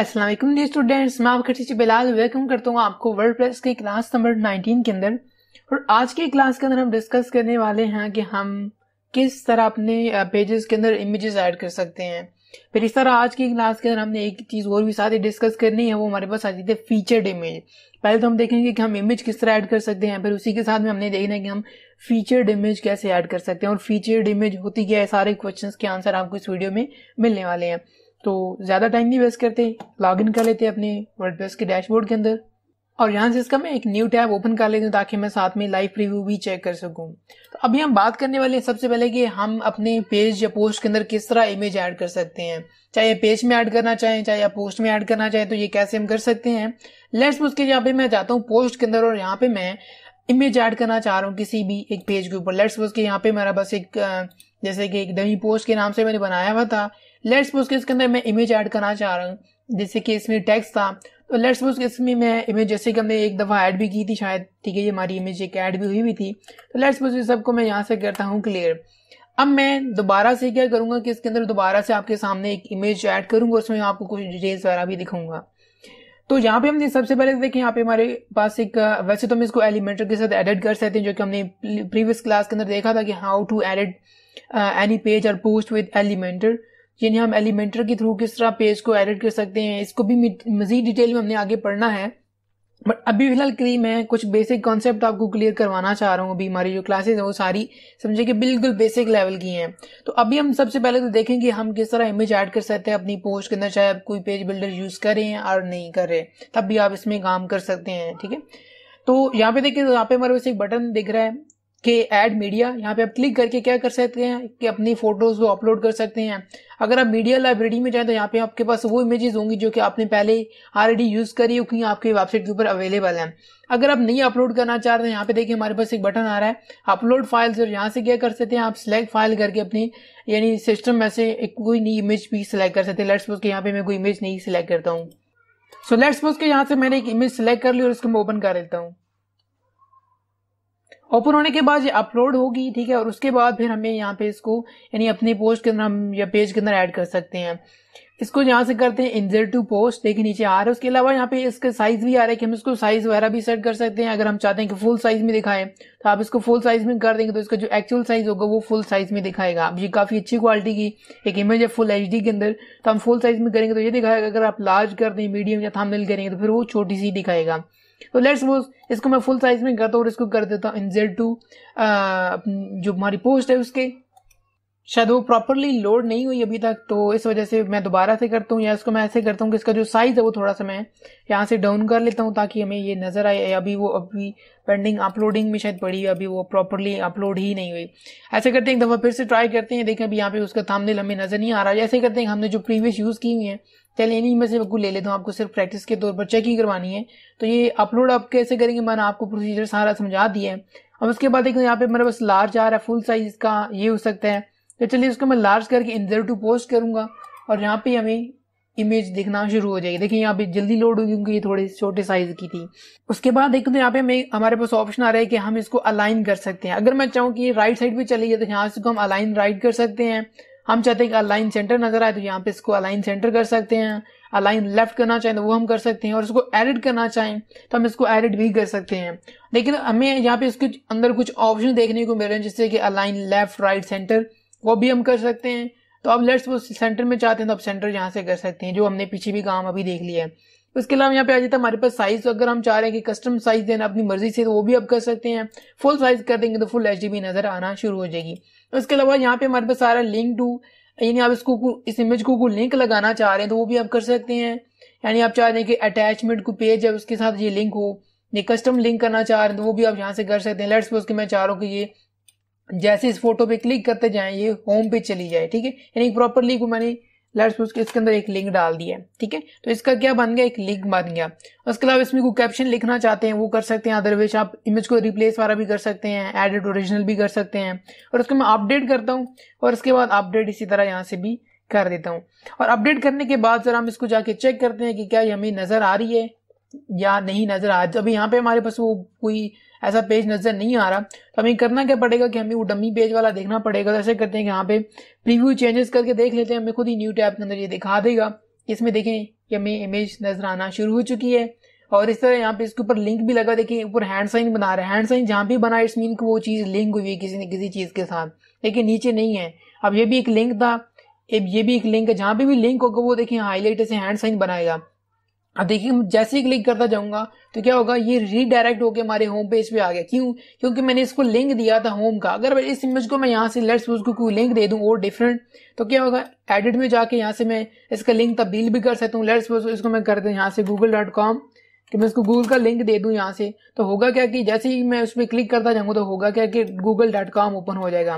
Aslam students मैं आपका teacher Bilal welcome करता हूँ आपको वर्ल्ड प्रेस की क्लास नंबर 19 के अंदर और आज की क्लास के अंदर हम डिस्कस करने वाले हैं कि हम किस तरह अपने पेजेस uh, के अंदर इमेजेस ऐड कर सकते हैं फिर इस तरह आज की क्लास के अंदर हमने एक चीज़ और भी साथ ही डिस्कस करनी है वो हमारे पास आती थी फीचर्ड इमेज पहले तो हम देखेंगे कि हम इमेज किस तरह ऐड कर सकते हैं फिर उसी के साथ में हमने देखना है कि हम फीचर्ड इमेज कैसे ऐड कर सकते हैं और फीचर्ड इमेज होती क्या है सारे क्वेश्चन के आंसर आपको इस वीडियो में मिलने वाले हैं तो ज़्यादा टाइम नहीं वेस्ट करते लॉग इन कर लेते हैं अपने वर्ड के डैशबोर्ड के अंदर और यहाँ से इसका मैं एक न्यू टैब ओपन कर लेती हूँ ताकि मैं साथ में लाइव प्रीव्यू भी चेक कर सकूँ तो अभी हम बात करने वाले हैं सबसे पहले कि हम अपने पेज या पोस्ट के अंदर किस तरह इमेज ऐड कर सकते हैं चाहे पेज में ऐड करना चाहें चाहे पोस्ट में ऐड करना चाहें तो ये कैसे हम कर सकते हैं लेट्स उसके यहाँ पे मैं जाता हूँ पोस्ट के अंदर और यहाँ पे मैं इमेज ऐड करना चाह रहा हूँ किसी भी एक पेज के ऊपर लेट्स सपोज के यहाँ पे मेरा बस एक जैसे कि एक डमी पोस्ट के नाम से मैंने बनाया हुआ था लेट्स सपोज के इसके अंदर मैं इमेज ऐड करना चाह रहा हूँ जैसे कि इसमें टेक्स्ट था तो लेट्स सपोज इसमें मैं इमेज जैसे कि हमने एक दफ़ा ऐड भी की थी शायद ठीक है ये हमारी इमेज एक ऐड भी हुई हुई थी तो लेट्स सपोज इस सबको मैं यहाँ से करता हूँ क्लियर अब मैं दोबारा से क्या करूँगा कि इसके अंदर दोबारा से आपके सामने एक इमेज ऐड करूँगा उसमें आपको कुछ डिटेल्स वगैरह भी दिखाऊंगा तो यहाँ पे हमने सबसे पहले देखें यहाँ पे हमारे पास एक वैसे तो हम इसको एलिमेंटर के साथ एडिट कर सकते हैं जो कि हमने प्रीवियस क्लास के अंदर देखा था कि how to edit any page और पोस्ट विद एलिमेंटर यानी हम एलिमेंटर के थ्रू किस तरह पेज को एडिट कर सकते हैं इसको भी मजीद डिटेल में हमने आगे पढ़ना है बट अभी फिलहाल के लिए मैं कुछ बेसिक कॉन्सेप्ट आपको क्लियर करवाना चाह रहा हूँ अभी हमारी जो क्लासेस हैं वो सारी समझे कि बिल्कुल बेसिक लेवल की हैं तो अभी हम सबसे पहले तो देखें कि हम किस तरह इमेज ऐड कर सकते हैं अपनी पोस्ट के अंदर चाहे आप कोई पेज बिल्डर यूज़ करें और नहीं करें तब भी आप इसमें काम कर सकते हैं ठीक है तो यहाँ पे देखिए यहाँ पे हमारे पास एक बटन दिख रहा है के एड मीडिया यहाँ पे आप क्लिक करके क्या कर सकते हैं कि अपनी फोटोज को अपलोड कर सकते हैं अगर आप मीडिया लाइब्रेरी में जाए तो यहाँ पे आपके पास वो इमेजेस होंगी जो कि आपने पहले ऑलरेडी यूज करी क्योंकि आपके वेबसाइट के ऊपर अवेलेबल है अगर आप नहीं अपलोड करना चाह रहे हैं यहाँ पे देखिए हमारे पास एक बटन आ रहा है अपलोड फाइल्स और यहाँ से क्या कर सकते हैं आप सिलेक्ट फाइल करके अपने यानी सिस्टम में से एक कोई नई इमेज भी सिलेक्ट कर सकते हैं लेट्स सपोज यहाँ पे मैं कोई इमेज नहीं सिलेक्ट करता हूँ सो लेट्स सपोज यहाँ से मैंने एक इमेज सिलेक्ट कर ली और इसको मैं ओपन कर लेता हूँ ओपन होने के बाद ये अपलोड होगी ठीक है और उसके बाद फिर हमें यहाँ पे इसको यानी अपने पोस्ट के अंदर हम या पेज के अंदर ऐड कर सकते हैं इसको यहाँ से करते हैं इंजर टू पोस्ट देखिए नीचे आ रहा है उसके अलावा यहाँ पे इसका साइज भी आ रहा है कि हम इसको साइज वगैरह भी सेट कर सकते हैं अगर हम चाहते हैं कि फुल साइज में दिखाएं तो आप इसको फुल साइज में कर देंगे तो इसका जो एक्चुअल साइज होगा वो फुल साइज में दिखाएगा अब ये काफी अच्छी क्वालिटी की एक इमेज है फुल एच के अंदर तो हम फुल साइज में करेंगे तो ये दिखाएगा अगर आप लार्ज कर दें मीडियम या थामनेल करेंगे तो फिर वो छोटी सी दिखाएगा तो लेट सपोज इसको मैं फुल साइज में करता हूँ और इसको कर देता हूँ इन जेड टू जो हमारी पोस्ट है उसके शायद वो प्रॉपरली लोड नहीं हुई अभी तक तो इस वजह से मैं दोबारा से करता हूँ या इसको मैं ऐसे करता हूँ कि इसका जो साइज़ है वो थोड़ा सा मैं यहाँ से डाउन कर लेता हूँ ताकि हमें ये नज़र आए अभी वो अभी पेंडिंग अपलोडिंग में शायद पड़ी है अभी वो प्रॉपरली अपलोड ही नहीं हुई ऐसे करते हैं एक दफ़ा फिर से ट्राई करते हैं देखें अभी यहाँ पे उसका थामनेल हमें नज़र नहीं आ रहा है ऐसे करते हैं हमने जो प्रीवियस यूज़ की हुई है चलिए नहीं मैं सिर्फ मैं ले लेता हूँ आपको सिर्फ प्रैक्टिस के तौर पर चेक ही करवानी है तो ये अपलोड आप कैसे करेंगे मैंने आपको प्रोसीजर सारा समझा दिया है अब उसके बाद देखो यहाँ पे मेरे पास लार्ज आ रहा है फुल साइज़ का ये हो सकता है तो चलिए इसको मैं लार्ज करके इंजर टू पोस्ट करूंगा और यहाँ पे हमें इमेज दिखना शुरू हो जाएगी देखिए यहाँ पे जल्दी लोड होगी क्योंकि ये थोड़ी छोटे साइज की थी उसके बाद देखो तो यहाँ पे हमें हमारे पास ऑप्शन आ रहा है कि हम इसको अलाइन कर सकते हैं अगर मैं चाहूँ कि राइट साइड पे चले जाए तो यहाँ से हम अलाइन राइट कर सकते हैं हम चाहते हैं कि अलाइन सेंटर नजर आए तो यहाँ पे इसको अलाइन सेंटर कर सकते हैं अलाइन लेफ्ट करना चाहें तो वो हम कर सकते हैं और इसको एडिट करना चाहें तो हम इसको एडिट भी कर सकते हैं लेकिन हमें यहाँ पे इसके अंदर कुछ ऑप्शन देखने को मिल रहे हैं जैसे कि अलाइन लेफ्ट राइट सेंटर वो भी हम कर सकते हैं तो अब लेट्स वो सेंटर में चाहते हैं तो आप सेंटर यहाँ से कर सकते हैं जो हमने पीछे भी काम अभी देख लिया है उसके अलावा यहाँ पे आ जाता है हमारे पास साइज तो अगर हम चाह रहे हैं कि कस्टम साइज देना अपनी मर्जी से तो वो भी आप कर सकते हैं फुल साइज कर देंगे तो फुल एच नजर आना शुरू हो जाएगी उसके अलावा यहाँ पे हमारे पास सारा लिंक टू यानी आप इसको इस इमेज को लिंक लगाना चाह रहे हैं तो वो भी आप कर सकते हैं यानी आप चाह रहे हैं कि अटैचमेंट को पेज है उसके साथ ये लिंक हो ये कस्टम लिंक करना चाह रहे हैं तो वो भी आप यहाँ से कर सकते हैं लेट्स सपोज कि मैं चाह रहा हूँ कि ये जैसे इस फोटो पे क्लिक करते जाएं ये होम पे चली जाए ठीक है यानी प्रॉपरली को मैंने लेट्स उसके इसके अंदर एक लिंक डाल दिया है ठीक है तो इसका क्या बन गया एक लिंक बन गया उसके अलावा इसमें कोई कैप्शन लिखना चाहते हैं वो कर सकते हैं अदरवाइज आप इमेज को रिप्लेस वाला भी कर सकते हैं एडिट ओरिजिनल भी कर सकते हैं और उसको मैं अपडेट करता हूँ और उसके बाद अपडेट इसी तरह यहाँ से भी कर देता हूँ और अपडेट करने के बाद जरा हम इसको जाके चेक करते हैं कि क्या ये हमें नज़र आ रही है या नहीं नज़र आ अभी यहाँ पे हमारे पास वो कोई ऐसा पेज नजर नहीं आ रहा तो हमें करना क्या पड़ेगा कि हमें वो डमी पेज वाला देखना पड़ेगा तो ऐसे करते हैं कि यहाँ पे प्रीव्यू चेंजेस करके देख लेते हैं हमें खुद ही न्यू टैब के अंदर ये दिखा देगा इसमें देखें कि हमें इमेज नजर आना शुरू हो चुकी है और इस तरह यहाँ पे इसके ऊपर लिंक भी लगा देखिए ऊपर हैंड साइन बना रहा है हैंड साइन जहाँ भी बना इट्स मीन वो चीज़ लिंक हुई है किसी न किसी चीज़ के साथ लेकिन नीचे नहीं है अब ये भी एक लिंक था अब ये भी एक लिंक है जहाँ पे भी लिंक होगा वो देखिए हाईलाइट से हैंड साइन बनाएगा अब देखिए जैसे ही क्लिक करता जाऊंगा तो क्या होगा ये रीडायरेक्ट होकर हमारे होम पेज पे आ गया क्यों क्योंकि मैंने इसको लिंक दिया था होम का अगर इस इमेज को मैं यहाँ से लेट्स को कोई लिंक दे दूँ और डिफरेंट तो क्या होगा एडिट में जाके यहाँ से मैं इसका लिंक तब्दील भी कर सकता हूँ लेट्स इसको मैं कर दूँ यहाँ से गूगल डॉट कॉम कि मैं इसको गूगल का लिंक दे दूँ यहाँ से तो होगा क्या कि जैसे ही मैं उस पर क्लिक करता जाऊँगा तो होगा क्या कि गूगल डॉट कॉम ओपन हो जाएगा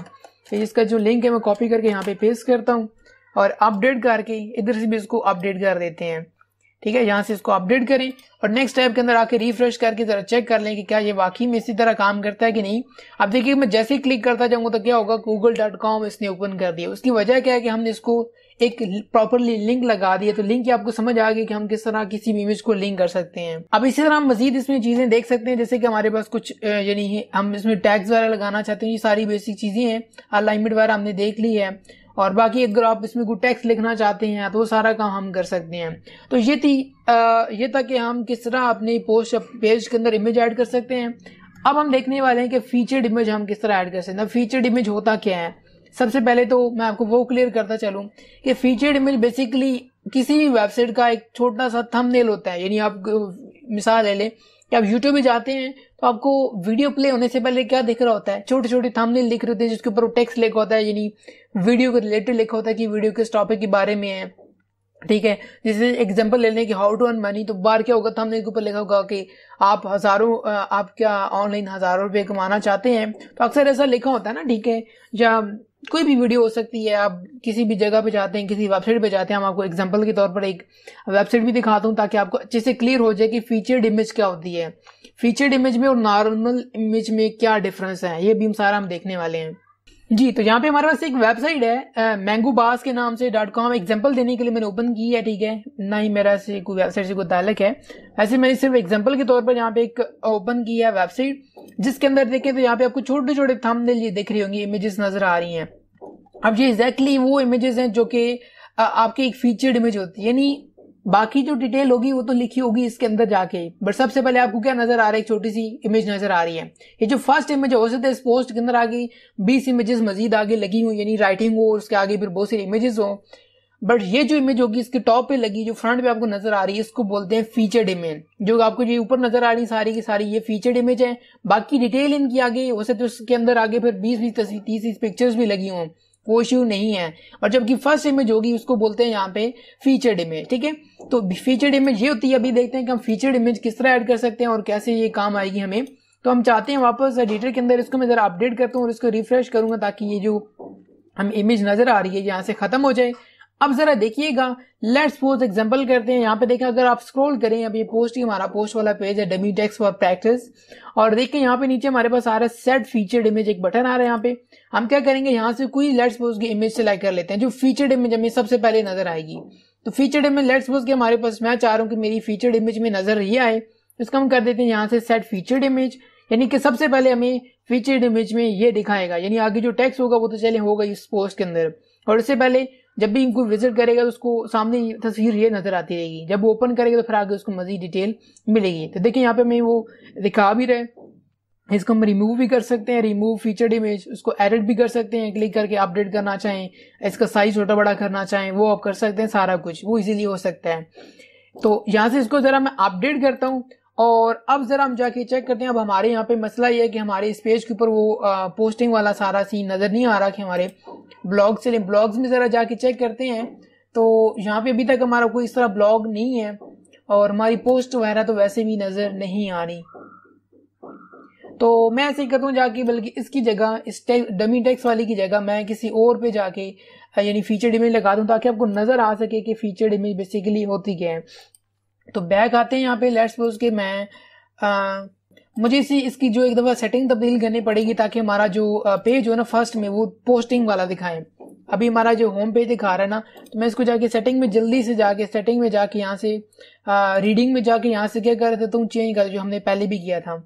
फिर तो इसका जो लिंक है मैं कॉपी करके यहाँ पे पेस्ट करता हूँ और अपडेट करके इधर से भी इसको अपडेट कर देते हैं ठीक है यहाँ से इसको अपडेट करें और नेक्स्ट टाइप के अंदर आके रिफ्रेश करके जरा चेक कर लें कि क्या ये वाकई में इसी तरह काम करता है कि नहीं अब देखिए मैं जैसे ही क्लिक करता जाऊंगा तो क्या होगा गूगल डॉट कॉम इसने ओपन कर दिया उसकी वजह क्या है कि हमने इसको एक प्रॉपरली लिंक लगा दिया तो लिंक की आपको समझ आ गई कि हम किस तरह किसी भी इमेज को लिंक कर सकते हैं अब इसी तरह हम मजीद इसमें चीजें देख सकते हैं जैसे कि हमारे पास कुछ यानी हम इसमें टैग्स वगैरह लगाना चाहते हैं ये सारी बेसिक चीजें हैं अलाइनमेंट वगैरह हमने देख ली है और बाकी अगर आप इसमें कोई टैक्स लिखना चाहते हैं तो वो सारा काम हम कर सकते हैं तो ये थी आ, ये था कि हम किस तरह अपने पोस्ट पेज के अंदर इमेज ऐड कर सकते हैं अब हम देखने वाले हैं कि फीचर्ड इमेज हम किस तरह ऐड कर सकते हैं फीचर्ड इमेज होता क्या है सबसे पहले तो मैं आपको वो क्लियर करता चलूँ कि फीचर्ड इमेज बेसिकली किसी भी वेबसाइट का एक छोटा सा थंबनेल होता है यानी आप मिसाल ले लें कि आप यूट्यूब में जाते हैं तो आपको वीडियो प्ले होने से पहले क्या दिख रहा होता है छोटे छोटे थामनेल दिख रहे होते हैं जिसके ऊपर वो टेक्स्ट लिखा होता है यानी वीडियो के रिलेटेड लिखा होता है कि वीडियो किस टॉपिक के बारे में है ठीक है जैसे एग्जाम्पल ले लें कि हाउ टू अर्न मनी तो बार क्या होगा हमने के ऊपर लिखा होगा कि आप हजारों आप क्या ऑनलाइन हजारों रुपये कमाना चाहते हैं तो अक्सर ऐसा लिखा होता है ना ठीक है या कोई भी वीडियो हो सकती है आप किसी भी जगह पे जाते हैं किसी वेबसाइट पे जाते हैं हम आपको एग्जांपल के तौर पर एक वेबसाइट भी दिखाता हूँ ताकि आपको अच्छे से क्लियर हो जाए कि फीचर्ड इमेज क्या होती है फीचर्ड इमेज में और नॉर्मल इमेज में क्या डिफरेंस है ये भी हम सारा हम देखने वाले हैं जी तो यहाँ पे हमारे पास एक वेबसाइट है मैंगो बास के नाम से डॉट कॉम एग्जाम्पल देने के लिए मैंने ओपन की है ठीक है ना ही मेरा से कोई वेबसाइट से कोई तालक है ऐसे मैंने सिर्फ एग्जाम्पल के तौर पर यहाँ पे एक ओपन की है वेबसाइट जिसके अंदर देखें तो यहाँ पे आपको छोटे छोटे थंबनेल ये दिख रही होंगी इमेजेस नजर आ रही हैं अब ये एग्जैक्टली exactly वो इमेजेस हैं जो कि आपकी एक फीचर्ड इमेज होती है यानी बाकी जो डिटेल होगी वो तो लिखी होगी इसके अंदर जाके बट सबसे पहले आपको क्या नजर आ रहा है एक छोटी सी इमेज नजर आ रही है ये जो फर्स्ट इमेज हो सकता है इस पोस्ट के अंदर आगे बीस इमेजेस मजीद आगे लगी हुई यानी राइटिंग हो उसके आगे फिर बहुत सी इमेजेस हो बट ये जो इमेज होगी इसके टॉप पे लगी जो फ्रंट पे आपको नजर आ रही है इसको बोलते हैं फीचर्ड इमेज जो आपको जो ऊपर नजर आ रही है सारी की सारी ये फीचर्ड इमेज है बाकी डिटेल इनकी आगे वैसे तो उसके अंदर आगे फिर बीस बीस तीस तीस पिक्चर्स भी लगी हों कोई इश्यू नहीं है और जबकि फर्स्ट इमेज होगी उसको बोलते हैं यहाँ पे फीचर्ड इमेज ठीक है तो फीचर्ड इमेज ये होती है अभी देखते हैं कि हम फीचर्ड इमेज किस तरह ऐड कर सकते हैं और कैसे ये काम आएगी हमें तो हम चाहते हैं वापस एडिटर के अंदर इसको मैं जरा अपडेट करता हूँ और इसको रिफ्रेश करूंगा ताकि ये जो हम इमेज नजर आ रही है यहाँ से खत्म हो जाए अब जरा देखिएगा लेट्स सपोज एग्जांपल करते हैं यहाँ पे देखें अगर आप स्क्रॉल करें अब ये पोस्ट ही हमारा पोस्ट वाला पेज है डमी टेक्स फॉर प्रैक्टिस और देखें यहाँ पे नीचे हमारे पास आ रहा है सेट फीचर्ड इमेज एक बटन आ रहा है यहाँ पे हम क्या करेंगे यहाँ से कोई लेट्स सपोज की इमेज सेलेक्ट कर लेते हैं जो फीचर्ड इमेज हमें सबसे पहले नजर आएगी तो फीचर्ड इमेज लेट्स सपोज की हमारे पास मैं चाह रहा हूँ कि मेरी फीचर्ड इमेज में नजर ये आए इसका हम कर देते हैं यहाँ से सेट फीचर्ड इमेज यानी कि सबसे पहले हमें फीचर्ड इमेज में ये दिखाएगा यानी आगे जो टैक्स होगा वो तो चले होगा इस पोस्ट के अंदर और इससे पहले जब भी इनको विजिट करेगा तो उसको सामने तस्वीर ये नज़र आती रहेगी जब ओपन करेगा तो फिर आगे उसको मज़ीद डिटेल मिलेगी तो देखिए यहाँ पे मैं वो दिखा भी रहे इसको हम रिमूव भी कर सकते हैं रिमूव फीचर्ड इमेज उसको एडिट भी कर सकते हैं क्लिक करके अपडेट करना चाहें इसका साइज छोटा बड़ा करना चाहें वो आप कर सकते हैं सारा कुछ वो इजीली हो सकता है तो यहाँ से इसको ज़रा मैं अपडेट करता हूँ और अब ज़रा हम जाके चेक करते हैं अब हमारे यहाँ पे मसला ये है कि हमारे इस पेज के ऊपर वो आ, पोस्टिंग वाला सारा सीन नज़र नहीं आ रहा कि हमारे ब्लॉग से ब्लॉग्स में ज़रा जाके चेक करते हैं तो यहाँ पे अभी तक हमारा कोई इस तरह ब्लॉग नहीं है और हमारी पोस्ट वगैरह तो वैसे भी नज़र नहीं आ रही तो मैं ऐसे ही करता हूँ जाके बल्कि इसकी जगह इस डमी टेक्स वाली की जगह मैं किसी और पे जाके यानी फीचर इमेज लगा दूँ ताकि आपको नज़र आ सके कि फीचर इमेज बेसिकली होती क्या है तो बैक आते हैं यहाँ पे लेट्स सपोज के मैं आ, मुझे इसी इसकी जो एक दफ़ा सेटिंग तब्दील करनी पड़ेगी ताकि हमारा जो पेज हो ना फर्स्ट में वो पोस्टिंग वाला दिखाए अभी हमारा जो होम पेज दिखा रहा है ना तो मैं इसको जाके सेटिंग में जल्दी से जाके सेटिंग में जाके यहाँ से आ, रीडिंग में जाके यहाँ से क्या कर रहे थे तुम चेंज कर जो हमने पहले भी किया था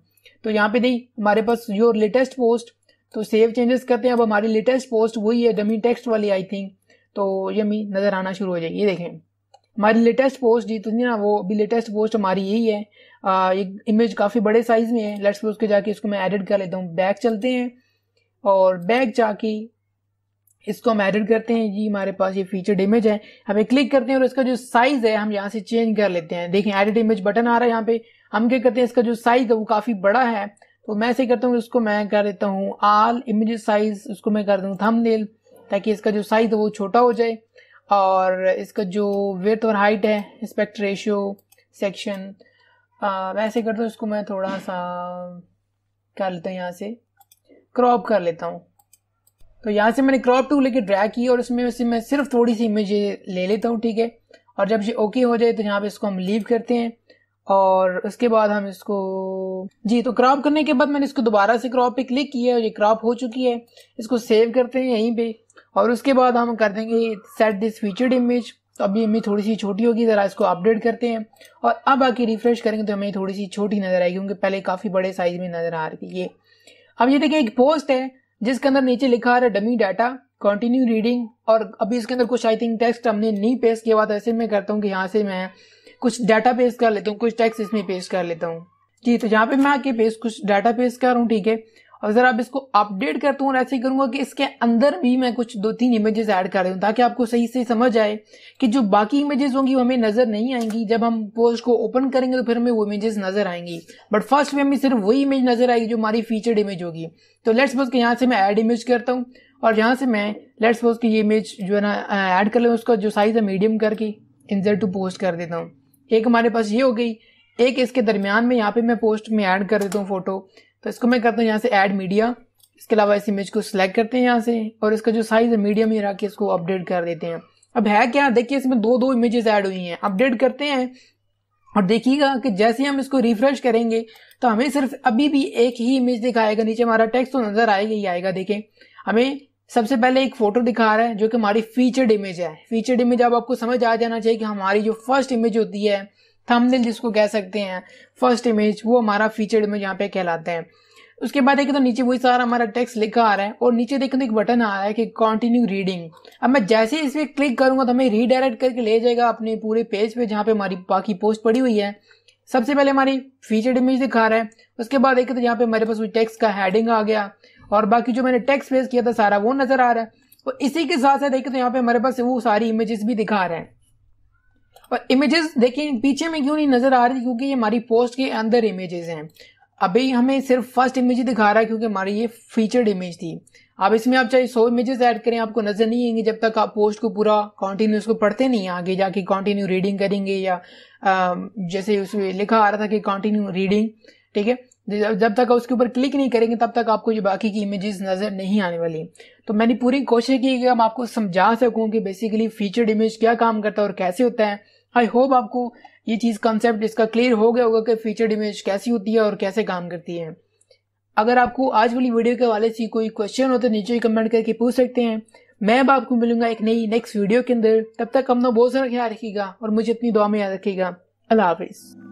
तो यहाँ पे नहीं हमारे पास योर लेटेस्ट पोस्ट तो सेव चेंजेस करते हैं अब हमारी लेटेस्ट पोस्ट वही है डमी टेक्स्ट वाली आई थिंक तो ये नज़र आना शुरू हो जाएगी ये देखें हमारी लेटेस्ट पोस्ट जी थी ना वो अभी लेटेस्ट पोस्ट हमारी यही है आ, एक इमेज काफ़ी बड़े साइज़ में है लेट्स उसके जाके इसको मैं एडिट कर लेता हूँ बैग चलते हैं और बैग जाके इसको हम एडिट करते हैं जी हमारे पास ये फीचर इमेज है हमें क्लिक करते हैं और इसका जो साइज़ है हम यहाँ से चेंज कर लेते हैं देखें एडिट इमेज बटन आ रहा है यहाँ पे हम क्या करते हैं इसका जो साइज़ है वो काफ़ी बड़ा है तो मैं ऐसे करता हूँ इसको मैं कर देता हूँ आल इमेज साइज़ उसको मैं कर दूँ थम ताकि इसका जो साइज़ है वो छोटा हो जाए और इसका जो विथ और हाइट है स्पेक्ट रेशियो सेक्शन वैसे कर दो इसको मैं थोड़ा सा कर लेता हूँ यहाँ से क्रॉप कर लेता हूँ तो यहाँ से मैंने क्रॉप टू लेके ड्रैग की और इसमें से मैं सिर्फ थोड़ी सी इमेज ले लेता हूँ ठीक है और जब ये ओके हो जाए तो यहाँ पे इसको हम लीव करते हैं और उसके बाद हम इसको जी तो क्रॉप करने के बाद मैंने इसको दोबारा से क्रॉप पे क्लिक किया और ये क्रॉप हो चुकी है इसको सेव करते हैं यहीं पे और उसके बाद हम कर देंगे सेट दिस फीचर्ड इमेज तो अभी इमेज थोड़ी सी छोटी होगी ज़रा इसको अपडेट करते हैं और अब आके रिफ्रेश करेंगे तो हमें थोड़ी सी छोटी नज़र आएगी क्योंकि पहले काफ़ी बड़े साइज में नज़र आ रही थी ये अब ये देखिए एक पोस्ट है जिसके अंदर नीचे लिखा है डमी डाटा कंटिन्यू रीडिंग और अभी इसके अंदर कुछ आई थिंक टेक्स्ट हमने नहीं पेस्ट किया हुआ ऐसे मैं करता हूँ कि यहाँ से मैं कुछ डाटा पेस्ट कर लेता हूँ कुछ टेक्स्ट इसमें पेस्ट कर लेता हूँ जी तो यहाँ पे मैं आके पेस्ट कुछ डाटा पेस्ट कर रहा हूँ ठीक है और ज़रा आप इसको अपडेट करता हूँ और ऐसे ही करूंगा कि इसके अंदर भी मैं कुछ दो तीन इमेजेस ऐड कर रही हूँ ताकि आपको सही से समझ आए कि जो बाकी इमेजेस होंगी वो हमें नज़र नहीं आएंगी जब हम पोस्ट को ओपन करेंगे तो फिर हमें वो इमेजेस नज़र आएंगी बट फर्स्ट में हमें सिर्फ वही इमेज नज़र आएगी जो हमारी फीचर्ड इमेज होगी तो लेट्स सपोज के यहाँ से मैं ऐड इमेज करता हूँ और यहाँ से मैं लेट्स सपोज की ये इमेज जो है ना ऐड कर लें उसका जो साइज़ है मीडियम करके इंजर टू पोस्ट कर देता हूँ एक हमारे पास ये हो गई एक इसके दरमियान में यहाँ पे मैं पोस्ट में ऐड कर देता हूँ फोटो तो इसको मैं करता हूँ यहाँ से ऐड मीडिया इसके अलावा इस इमेज को सिलेक्ट करते हैं यहाँ से और इसका जो साइज है मीडियम ही रहा के इसको अपडेट कर देते हैं अब है क्या देखिए इसमें दो दो इमेजेस ऐड हुई हैं अपडेट करते हैं और देखिएगा कि जैसे हम इसको रिफ्रेश करेंगे तो हमें सिर्फ अभी भी एक ही इमेज दिखाएगा नीचे हमारा टेक्स्ट तो नजर आएगा ही आएगा देखें हमें सबसे पहले एक फोटो दिखा रहा है जो कि हमारी फीचर्ड इमेज है फीचर्ड इमेज अब आपको समझ आ जाना चाहिए कि हमारी जो फर्स्ट इमेज होती है थंबनेल जिसको कह सकते हैं फर्स्ट इमेज वो हमारा फीचर्ड इमेज यहाँ पे कहलाते हैं उसके बाद देखें तो नीचे वही सारा हमारा टेक्स्ट लिखा आ रहा है और नीचे देखें तो एक बटन आ रहा है कि कंटिन्यू रीडिंग अब मैं जैसे ही इस पर क्लिक करूंगा तो हमें रीडायरेक्ट करके ले जाएगा अपने पूरे पेज पे जहाँ पे हमारी बाकी पोस्ट पड़ी हुई है सबसे पहले हमारी फीचर्ड इमेज दिखा रहा है उसके बाद देखें तो यहाँ पे हमारे पास टेक्स का हेडिंग आ गया और बाकी जो मैंने टेक्स फेस किया था सारा वो नजर आ रहा है और इसी के साथ साथ देखें तो यहाँ पे हमारे पास वो सारी इमेजेस भी दिखा रहे हैं और इमेजेस देखें पीछे में क्यों नहीं नजर आ रही क्योंकि ये हमारी पोस्ट के अंदर इमेजेस हैं अभी हमें सिर्फ फर्स्ट इमेज ही दिखा रहा है क्योंकि हमारी ये फीचर्ड इमेज थी अब इसमें आप चाहे सौ इमेजेस ऐड करें आपको नजर नहीं आएंगे जब तक आप पोस्ट को पूरा कंटिन्यू उसको पढ़ते नहीं है आगे जाके कंटिन्यू रीडिंग करेंगे या जैसे उसमें लिखा आ रहा था कि कॉन्टिन्यू रीडिंग ठीक है जब तक आप उसके ऊपर क्लिक नहीं करेंगे तब तक आपको ये बाकी की इमेजेस नजर नहीं आने वाली तो मैंने पूरी कोशिश की कि हम आपको समझा सकूं कि बेसिकली फीचर्ड इमेज क्या काम करता है और कैसे होता है आई होप आपको ये चीज़ कॉन्सेप्ट इसका क्लियर हो गया होगा कि फीचर्ड इमेज कैसी होती है और कैसे काम करती है अगर आपको आज वाली वीडियो के हवाले से कोई क्वेश्चन हो तो नीचे कमेंट करके पूछ सकते हैं मैं अब आपको मिलूंगा एक नई नेक्स्ट वीडियो के अंदर तब तक अपना बहुत सारा ख्याल रखेगा और मुझे अपनी दुआ में याद रखेगा अल्लाह हाफिज़